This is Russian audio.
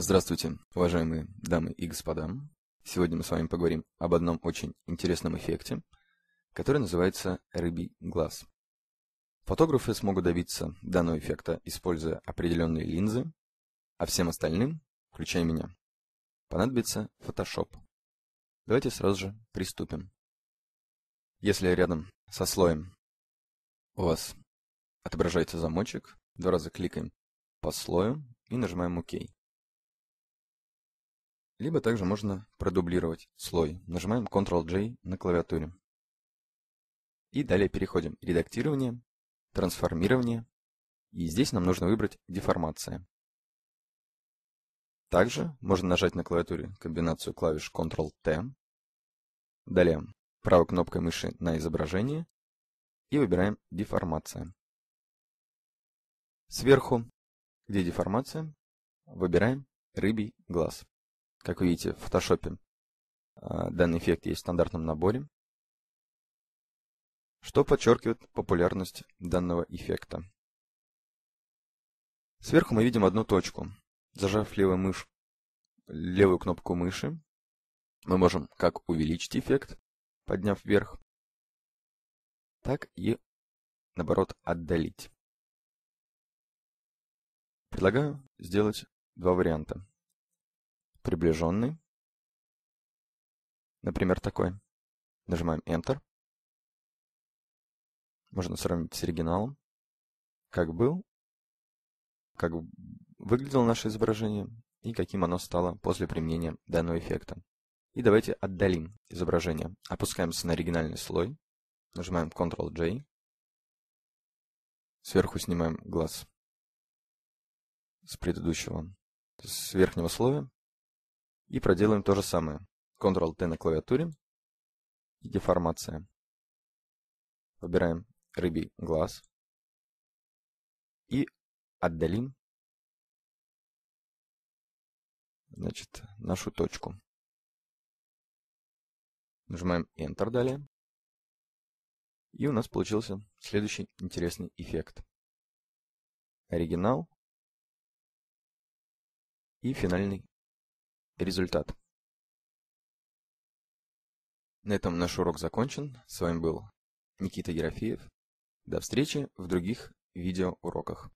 Здравствуйте, уважаемые дамы и господа. Сегодня мы с вами поговорим об одном очень интересном эффекте, который называется рыбий глаз. Фотографы смогут добиться данного эффекта, используя определенные линзы, а всем остальным, включая меня, понадобится Photoshop. Давайте сразу же приступим. Если рядом со слоем у вас отображается замочек, два раза кликаем по слою и нажимаем ОК. Либо также можно продублировать слой. Нажимаем Ctrl-J на клавиатуре. И далее переходим. Редактирование, трансформирование. И здесь нам нужно выбрать деформация. Также можно нажать на клавиатуре комбинацию клавиш Ctrl-T. Далее правой кнопкой мыши на изображение и выбираем деформация. Сверху, где деформация, выбираем рыбий глаз. Как вы видите, в фотошопе а, данный эффект есть в стандартном наборе, что подчеркивает популярность данного эффекта. Сверху мы видим одну точку. Зажав левую, мышь, левую кнопку мыши, мы можем как увеличить эффект, подняв вверх, так и, наоборот, отдалить. Предлагаю сделать два варианта приближенный. Например, такой. Нажимаем Enter. Можно сравнить с оригиналом. Как был, как выглядело наше изображение и каким оно стало после применения данного эффекта. И давайте отдалим изображение. Опускаемся на оригинальный слой. Нажимаем Ctrl-J. Сверху снимаем глаз с предыдущего, с верхнего слоя. И проделаем то же самое. Ctrl-T на клавиатуре. И деформация. Выбираем рыбий глаз. И отдалим значит, нашу точку. Нажимаем Enter далее. И у нас получился следующий интересный эффект. Оригинал и финальный результат. На этом наш урок закончен. С вами был Никита Ерофеев. До встречи в других видеоуроках.